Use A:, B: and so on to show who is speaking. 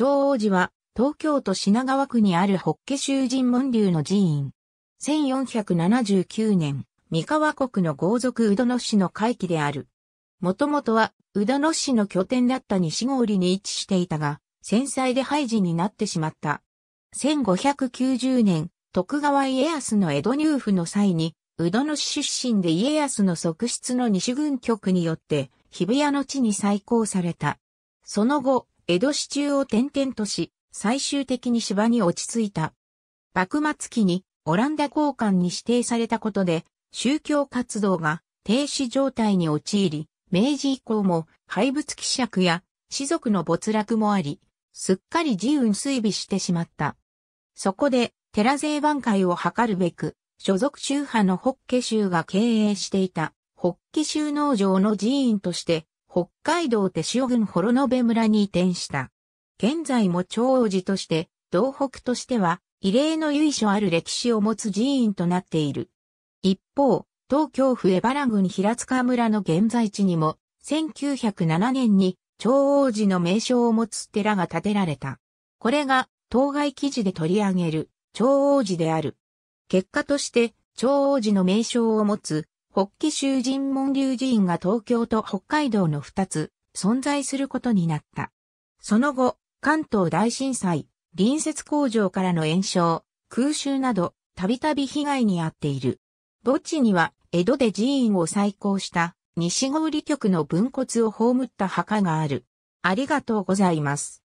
A: 長王寺は、東京都品
B: 川区にある北家囚人門流の寺院。1479年、三河国の豪族宇土野氏の会期である。もともとは、宇土野氏の拠点だった西郡に位置していたが、戦災で廃寺になってしまった。1590年、徳川家康の江戸入府の際に、宇土野市出身で家康の側室の西軍局によって、日比谷の地に再興された。その後、江戸市中を転々とし、最終的に芝に落ち着いた。幕末期にオランダ交換に指定されたことで、宗教活動が停止状態に陥り、明治以降も廃仏希釈や士族の没落もあり、すっかり自運衰微してしまった。そこで、寺税挽回を図るべく、所属宗派の北家宗が経営していた、北家宗農場の寺院として、北海道手塩郡幌延村に移転した。現在も長王寺として、道北としては、異例の由緒ある歴史を持つ寺院となっている。一方、東京府江原郡平塚村の現在地にも、1907年に長王寺の名称を持つ寺が建てられた。これが、当該記事で取り上げる、長王寺である。結果として、長王寺の名称を持つ、北紀州神門流寺院が東京と北海道の2つ存在することになった。その後、関東大震災、隣接工場からの炎症、空襲など、たびたび被害に遭っている。墓地には、江戸で寺院を再興した西郡局の文骨を葬った墓がある。ありがとうございます。